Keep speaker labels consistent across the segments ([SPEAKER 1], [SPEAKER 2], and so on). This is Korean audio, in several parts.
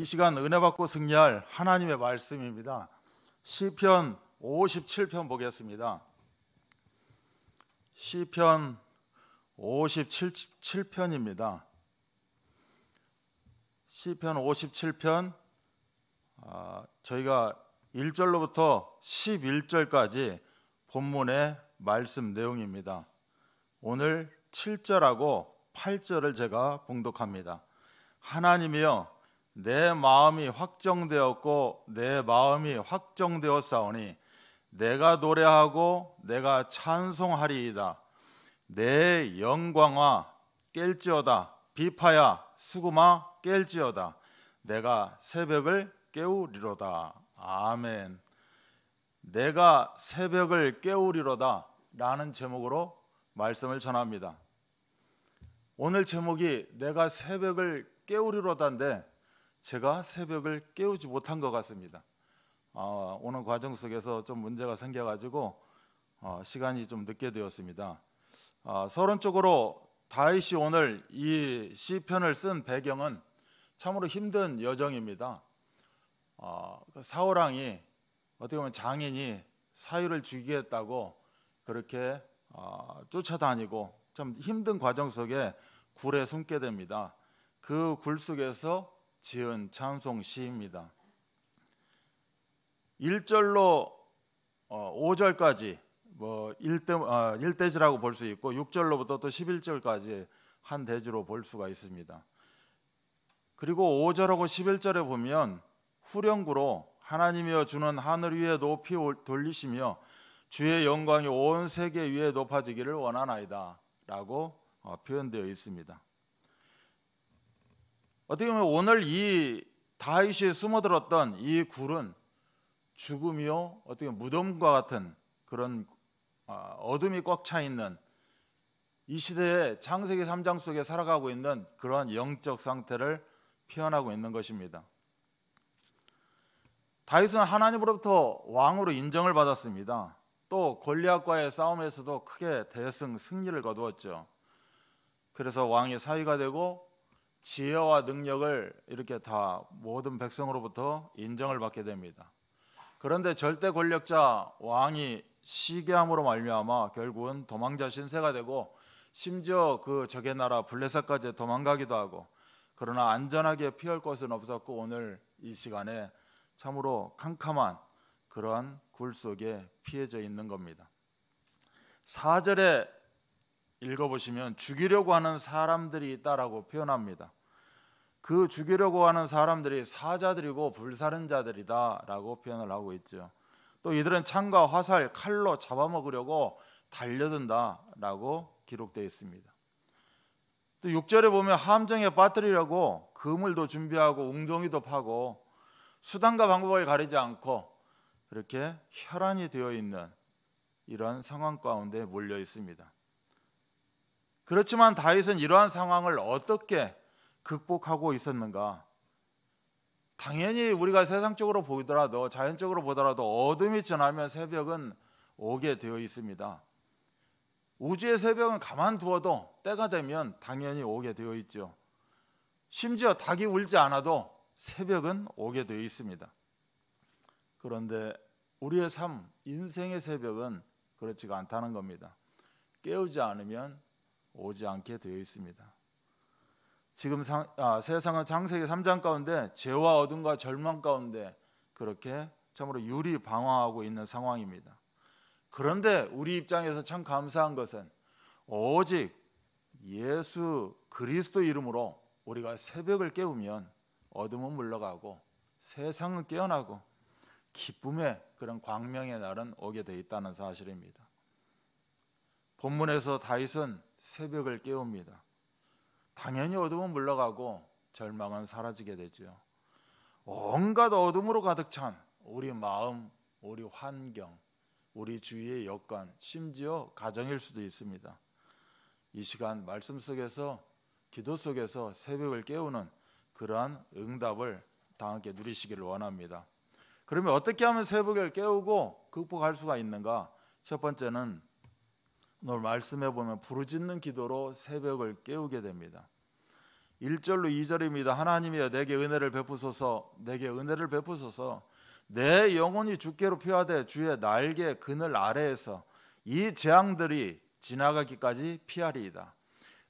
[SPEAKER 1] 이 시간 은혜 받고 승리할 하나님의 말씀입니다. 시편 57편 보겠습니다. 시편 57편입니다. 시편 57편 아, 저희가 1절로부터 11절까지 본문의 말씀 내용입니다. 오늘 7절하고 8절을 제가 봉독합니다. 하나님이여 내 마음이 확정되었고 내 마음이 확정되었사오니 내가 노래하고 내가 찬송하리이다. 내 영광아 깰지어다. 비파야 수구마 깰지어다. 내가 새벽을 깨우리로다. 아멘. 내가 새벽을 깨우리로다. 라는 제목으로 말씀을 전합니다. 오늘 제목이 내가 새벽을 깨우리로다인데 제가 새벽을 깨우지 못한 것 같습니다. 어, 오는 과정 속에서 좀 문제가 생겨가지고 어, 시간이 좀 늦게 되었습니다. 어, 서론 쪽으로 다윗이 오늘 이 시편을 쓴 배경은 참으로 힘든 여정입니다. 어, 그 사울 왕이 어떻게 보면 장인이 사유를 죽이겠다고 그렇게 어, 쫓아다니고 참 힘든 과정 속에 굴에 숨게 됩니다. 그 굴 속에서 지은 찬송 시입니다. 1절로 5절까지 어, 뭐 1대, 어, 지라고 볼 수 있고 6절로부터 또 11절까지 한 대지로 볼 수가 있습니다. 그리고 5절하고 11절에 보면 후렴구로 하나님이여 주는 하늘 위에 높이 돌리시며 주의 영광이 온 세계 위에 높아지기를 원하나이다 라고 어, 표현되어 있습니다. 어떻게 보면 오늘 이 다윗이 숨어들었던 이 굴은 죽음이요 어떻게 무덤과 같은 그런 아, 어둠이 꽉 차 있는 이 시대의 창세기 3장 속에 살아가고 있는 그러한 영적 상태를 표현하고 있는 것입니다. 다윗은 하나님으로부터 왕으로 인정을 받았습니다. 또 골리앗과의 싸움에서도 크게 대승 승리를 거두었죠. 그래서 왕의 사위가 되고 지혜와 능력을 이렇게 다 모든 백성으로부터 인정을 받게 됩니다. 그런데 절대 권력자 왕이 시기함으로 말미암아 결국은 도망자 신세가 되고 심지어 그 적의 나라 블레사까지 도망가기도 하고 그러나 안전하게 피할 것은 없었고 오늘 이 시간에 참으로 캄캄한 그러한 굴 속에 피해져 있는 겁니다. 4절에 읽어보시면 죽이려고 하는 사람들이 있다라고 표현합니다. 그 죽이려고 하는 사람들이 사자들이고 불살은자들이다라고 표현을 하고 있죠. 또 이들은 창과 화살, 칼로 잡아먹으려고 달려든다라고 기록되어 있습니다. 또 6절에 보면 함정에 빠뜨리려고 그물도 준비하고 웅덩이도 파고 수단과 방법을 가리지 않고 이렇게 혈안이 되어 있는 이런 상황 가운데 몰려 있습니다. 그렇지만 다윗은 이러한 상황을 어떻게 극복하고 있었는가? 당연히 우리가 세상적으로 보더라도 자연적으로 보더라도 어둠이 지나면 새벽은 오게 되어 있습니다. 우주의 새벽은 가만두어도 때가 되면 당연히 오게 되어 있죠. 심지어 닭이 울지 않아도 새벽은 오게 되어 있습니다. 그런데 우리의 삶, 인생의 새벽은 그렇지가 않다는 겁니다. 깨우지 않으면 오지 않게 되어 있습니다. 지금 상, 아, 세상은 창세기 3장 가운데 죄와 어둠과 절망 가운데 그렇게 참으로 유리 방황하고 있는 상황입니다. 그런데 우리 입장에서 참 감사한 것은 오직 예수 그리스도 이름으로 우리가 새벽을 깨우면 어둠은 물러가고 세상은 깨어나고 기쁨의 그런 광명의 날은 오게 돼 있다는 사실입니다. 본문에서 다윗은 새벽을 깨웁니다. 당연히 어둠은 물러가고 절망은 사라지게 되지 온갖 어둠으로 가득 찬 우리 마음, 우리 환경, 우리 주위의 여건, 심지어 가정일 수도 있습니다. 이 시간 말씀 속에서 기도 속에서 새벽을 깨우는 그러한 응답을 다 함께 누리시기를 원합니다. 그러면 어떻게 하면 새벽을 깨우고 극복할 수가 있는가? 첫 번째는 오늘 말씀해 보면 부르짖는 기도로 새벽을 깨우게 됩니다. 1절로 2절입니다. 하나님이여 내게 은혜를 베푸소서. 내게 은혜를 베푸소서. 내 영혼이 주께로 피하되 주의 날개 그늘 아래에서 이 재앙들이 지나가기까지 피하리이다.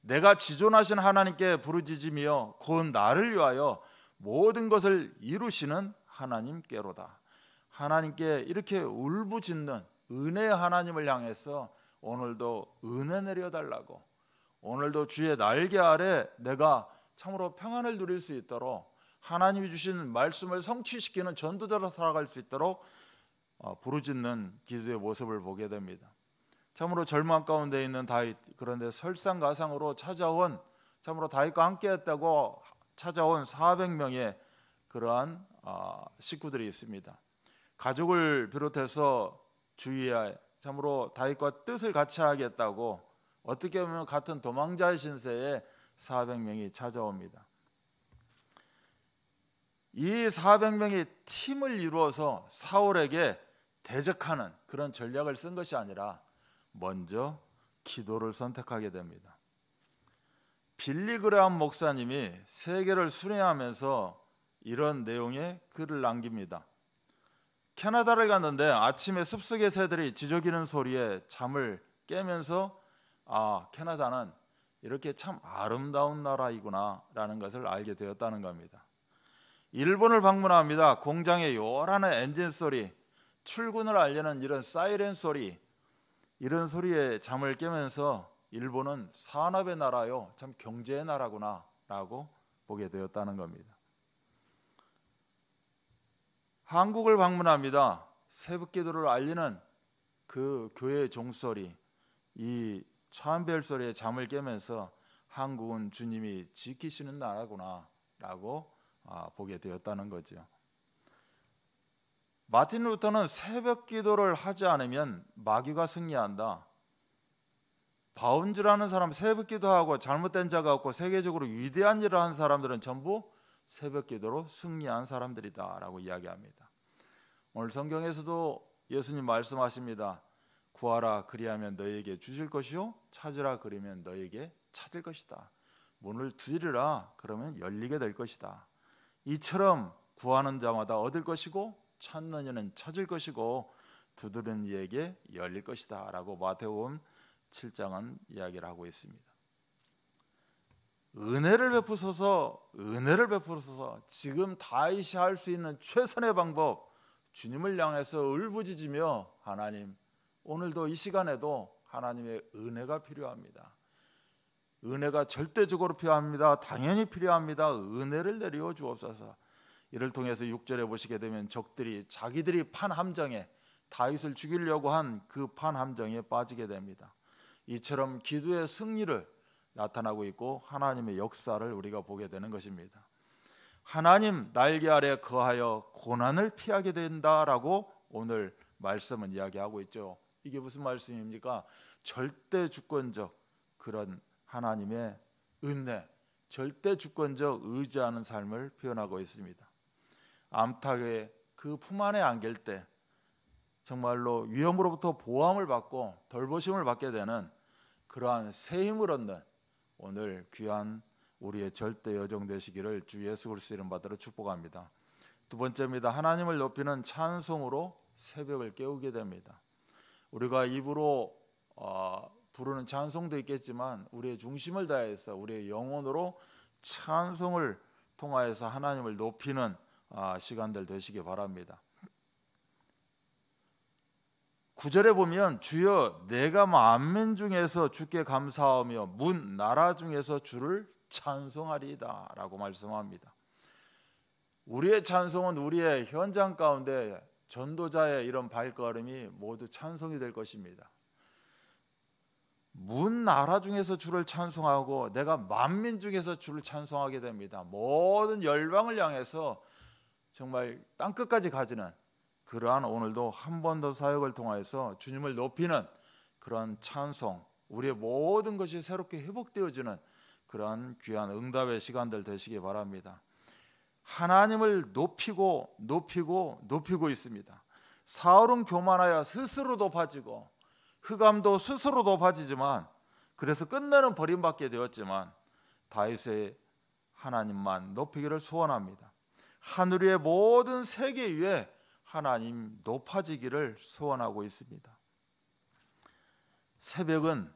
[SPEAKER 1] 내가 지존하신 하나님께 부르짖으며 곧 나를 위하여 모든 것을 이루시는 하나님께로다. 하나님께 이렇게 울부짖는 은혜의 하나님을 향해서 오늘도 은혜 내려 달라고 오늘도 주의 날개 아래 내가 참으로 평안을 누릴 수 있도록 하나님이 주신 말씀을 성취시키는 전도자로 살아갈 수 있도록 어, 부르짖는 기도의 모습을 보게 됩니다. 참으로 절망 가운데 있는 다윗 그런데 설상가상으로 찾아온 참으로 다윗과 함께했다고 찾아온 400명의 그러한 어, 식구들이 있습니다. 가족을 비롯해서 주위에 참으로 다윗과 뜻을 같이 하겠다고 어떻게 보면 같은 도망자의 신세에 400명이 찾아옵니다. 이 400명이 팀을 이루어서 사울에게 대적하는 그런 전략을 쓴 것이 아니라 먼저 기도를 선택하게 됩니다. 빌리 그레함 목사님이 세계를 순회하면서 이런 내용의 글을 남깁니다. 캐나다를 갔는데 아침에 숲속의 새들이 지저귀는 소리에 잠을 깨면서 아 캐나다는 이렇게 참 아름다운 나라이구나라는 것을 알게 되었다는 겁니다. 일본을 방문합니다. 공장의 요란한 엔진 소리, 출근을 알리는 이런 사이렌 소리, 이런 소리에 잠을 깨면서 일본은 산업의 나라요, 참 경제의 나라구나라고 보게 되었다는 겁니다. 한국을 방문합니다. 새벽 기도를 알리는 그 교회의 종소리, 이차별 소리에 잠을 깨면서 한국은 주님이 지키시는 나라구나라고 아, 보게 되었다는 거죠. 마틴 루터는 새벽 기도를 하지 않으면 마귀가 승리한다. 바운즈라는 사람 새벽 기도하고 잘못된 자가 없고 세계적으로 위대한 일을 한 사람들은 전부 새벽기도로 승리한 사람들이다라고 이야기합니다. 오늘 성경에서도 예수님 말씀하십니다. 구하라 그리하면 너에게 주실 것이요 찾으라 그리면 너에게 찾을 것이다. 문을 두드리라 그러면 열리게 될 것이다. 이처럼 구하는 자마다 얻을 것이고 찾는 이는 찾을 것이고 두드리는 이에게 열릴 것이다라고 마태복음 7장은 이야기를 하고 있습니다. 은혜를 베푸소서 은혜를 베푸소서 지금 다이시할수 있는 최선의 방법 주님을 향해서 울부짖으며 하나님 오늘도 이 시간에도 하나님의 은혜가 필요합니다. 은혜가 절대적으로 필요합니다. 당연히 필요합니다. 은혜를 내려 주옵소서. 이를 통해서 6절에 보시게 되면 적들이 자기들이 판 함정에 다윗을 죽이려고 한 그 판 함정에 빠지게 됩니다. 이처럼 기도의 승리를 나타나고 있고 하나님의 역사를 우리가 보게 되는 것입니다. 하나님 날개 아래 거하여 고난을 피하게 된다라고 오늘 말씀은 이야기하고 있죠. 이게 무슨 말씀입니까? 절대 주권적 그런 하나님의 은혜, 절대 주권적 의지하는 삶을 표현하고 있습니다. 암탉의 그 품 안에 안길 때 정말로 위험으로부터 보호함을 받고 돌보심을 받게 되는 그러한 새 힘을 얻는 오늘 귀한 우리의 절대 여정 되시기를 주 예수 그리스도 이름 받들어 축복합니다. 두 번째입니다. 하나님을 높이는 찬송으로 새벽을 깨우게 됩니다. 우리가 입으로 어, 부르는 찬송도 있겠지만 우리의 중심을 다해서 우리의 영혼으로 찬송을 통하여서 하나님을 높이는 어, 시간들 되시기 바랍니다. 9절에 보면 주여 내가 만민 중에서 주께 감사하며 문 나라 중에서 주를 찬송하리이다라고 말씀합니다. 우리의 찬송은 우리의 현장 가운데 전도자의 이런 발걸음이 모두 찬송이 될 것입니다. 문 나라 중에서 주를 찬송하고 내가 만민 중에서 주를 찬송하게 됩니다. 모든 열방을 향해서 정말 땅 끝까지 가지는 그러한 오늘도 한 번 더 사역을 통하여서 주님을 높이는 그러한 찬송, 우리의 모든 것이 새롭게 회복되어지는 그러한 귀한 응답의 시간들 되시기 바랍니다. 하나님을 높이고 높이고 높이고 있습니다. 사울은 교만하여 스스로 높아지고 흑암도 스스로 높아지지만 그래서 끝내는 버림받게 되었지만 다윗의 하나님만 높이기를 소원합니다. 하늘의 모든 세계 위에 하나님 높아지기를 소원하고 있습니다. 새벽은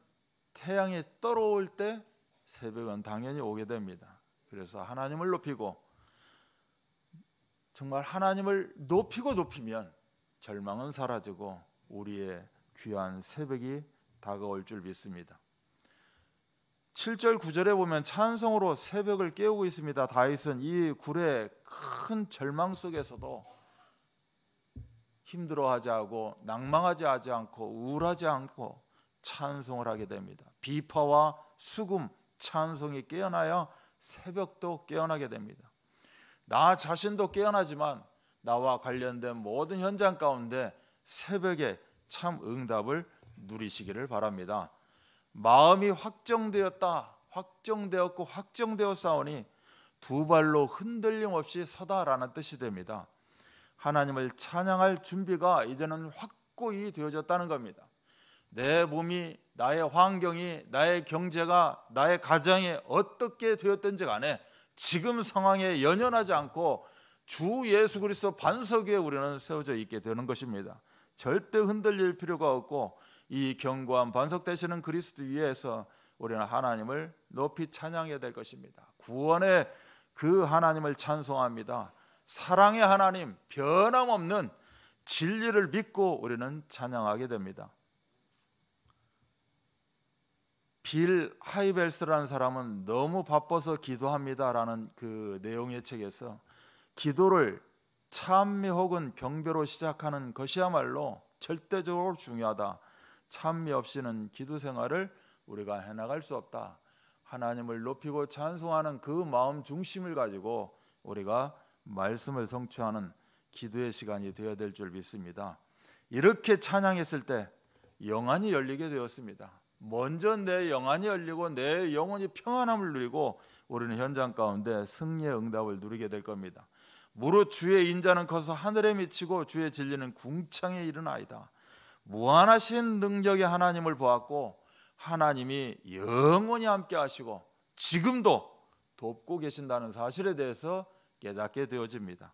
[SPEAKER 1] 태양이 떨올때 새벽은 당연히 오게 됩니다. 그래서 하나님을 높이고 정말 하나님을 높이고 높이면 절망은 사라지고 우리의 귀한 새벽이 다가올 줄 믿습니다. 7절 9절에 보면 찬송으로 새벽을 깨우고 있습니다. 다윗은 이 굴의 큰 절망 속에서도 힘들어하지 않고 낭망하지 하지 않고 우울하지 않고 찬송을 하게 됩니다. 비파와 수금 찬송이 깨어나야 새벽도 깨어나게 됩니다. 나 자신도 깨어나지만 나와 관련된 모든 현장 가운데 새벽에 참 응답을 누리시기를 바랍니다. 마음이 확정되었다. 확정되었고 확정되었사오니 두 발로 흔들림 없이 서다라는 뜻이 됩니다. 하나님을 찬양할 준비가 이제는 확고히 되어졌다는 겁니다. 내 몸이, 나의 환경이, 나의 경제가, 나의 가정이 어떻게 되었든지 간에 지금 상황에 연연하지 않고 주 예수 그리스도 반석 위에 우리는 세워져 있게 되는 것입니다. 절대 흔들릴 필요가 없고 이 견고한 반석 되시는 그리스도 위에서 우리는 하나님을 높이 찬양해야 될 것입니다. 구원의 그 하나님을 찬송합니다. 사랑의 하나님 변함없는 진리를 믿고 우리는 찬양하게 됩니다. 빌 하이벨스라는 사람은 너무 바빠서 기도합니다라는 그 내용의 책에서 기도를 찬미 혹은 경배로 시작하는 것이야말로 절대적으로 중요하다. 찬미 없이는 기도 생활을 우리가 해나갈 수 없다. 하나님을 높이고 찬송하는 그 마음 중심을 가지고 우리가 말씀을 성취하는 기도의 시간이 되어야 될 줄 믿습니다. 이렇게 찬양했을 때 영안이 열리게 되었습니다. 먼저 내 영안이 열리고 내 영혼이 평안함을 누리고 우리는 현장 가운데 승리의 응답을 누리게 될 겁니다. 무릇 주의 인자는 커서 하늘에 미치고 주의 진리는 궁창에 이르나이다. 무한하신 능력의 하나님을 보았고 하나님이 영원히 함께 하시고 지금도 돕고 계신다는 사실에 대해서 깨닫게 되어집니다.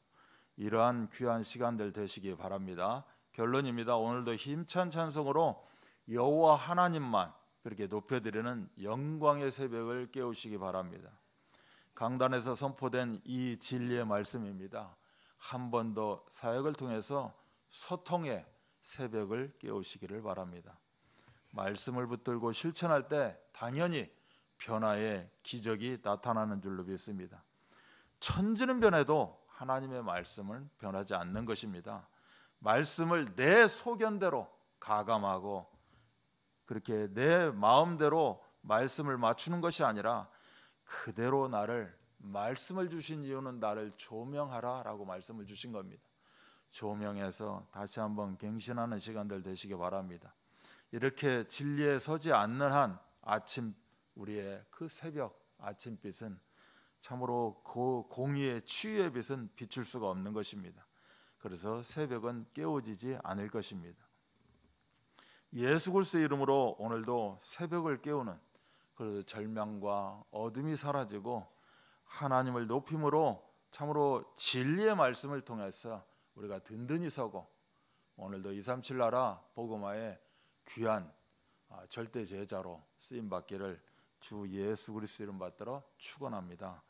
[SPEAKER 1] 이러한 귀한 시간들 되시기 바랍니다. 결론입니다. 오늘도 힘찬 찬송으로 여호와 하나님만 그렇게 높여드리는 영광의 새벽을 깨우시기 바랍니다. 강단에서 선포된 이 진리의 말씀입니다. 한 번 더 사역을 통해서 소통의 새벽을 깨우시기를 바랍니다. 말씀을 붙들고 실천할 때 당연히 변화의 기적이 나타나는 줄로 믿습니다. 천지는 변해도 하나님의 말씀을 변하지 않는 것입니다. 말씀을 내 소견대로 가감하고 그렇게 내 마음대로 말씀을 맞추는 것이 아니라 그대로 나를 말씀을 주신 이유는 나를 조명하라라고 말씀을 주신 겁니다. 조명해서 다시 한번 갱신하는 시간들 되시기 바랍니다. 이렇게 진리에 서지 않는 한 아침 우리의 그 새벽 아침빛은 참으로 그 공의의 추위에 빛은 비출 수가 없는 것입니다. 그래서 새벽은 깨워지지 않을 것입니다. 예수 그리스도의 이름으로 오늘도 새벽을 깨우는 그래서 절망과 어둠이 사라지고 하나님을 높임으로 참으로 진리의 말씀을 통해서 우리가 든든히 서고 오늘도 237 나라 복음화의 귀한 아, 절대 제자로 쓰임 받기를 주 예수 그리스도 이름 받들어 축원합니다.